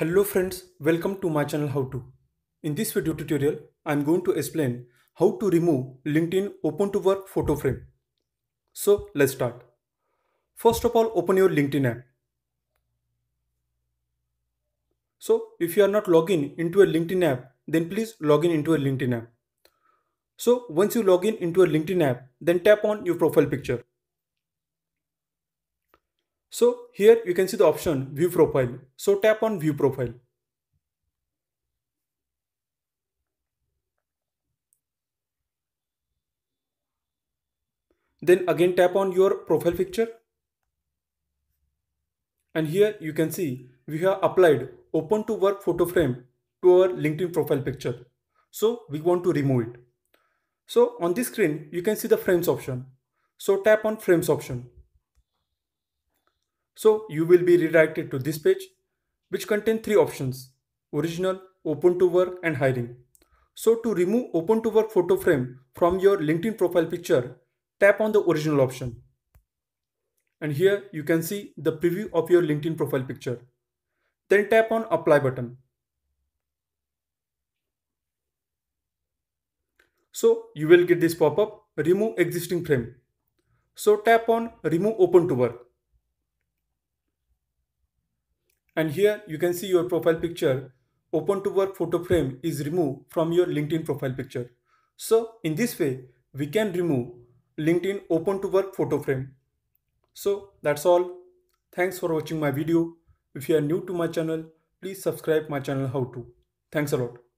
Hello friends, welcome to my channel How To. In this video tutorial, I am going to explain how to remove LinkedIn Open to Work photo frame. So let's start. First of all, open your LinkedIn app. So if you are not logging into a LinkedIn app, then please log in into a LinkedIn app. So once you log in into a LinkedIn app, then tap on your profile picture. So here you can see the option view profile. So tap on view profile. Then again tap on your profile picture. And here you can see we have applied open to work photo frame to our LinkedIn profile picture. So we want to remove it. So on this screen, you can see the frames option. So tap on frames option. So you will be redirected to this page, which contain three options, original, open to work and hiring. So to remove open to work photo frame from your LinkedIn profile picture, tap on the original option. And here you can see the preview of your LinkedIn profile picture. Then tap on apply button. So you will get this pop-up remove existing frame. So tap on remove open to work. And here you can see your profile picture open to work photo frame is removed from your LinkedIn profile picture. So in this way, we can remove LinkedIn open to work photo frame. So that's all. Thanks for watching my video. If you are new to my channel, please subscribe my channel how to. Thanks a lot.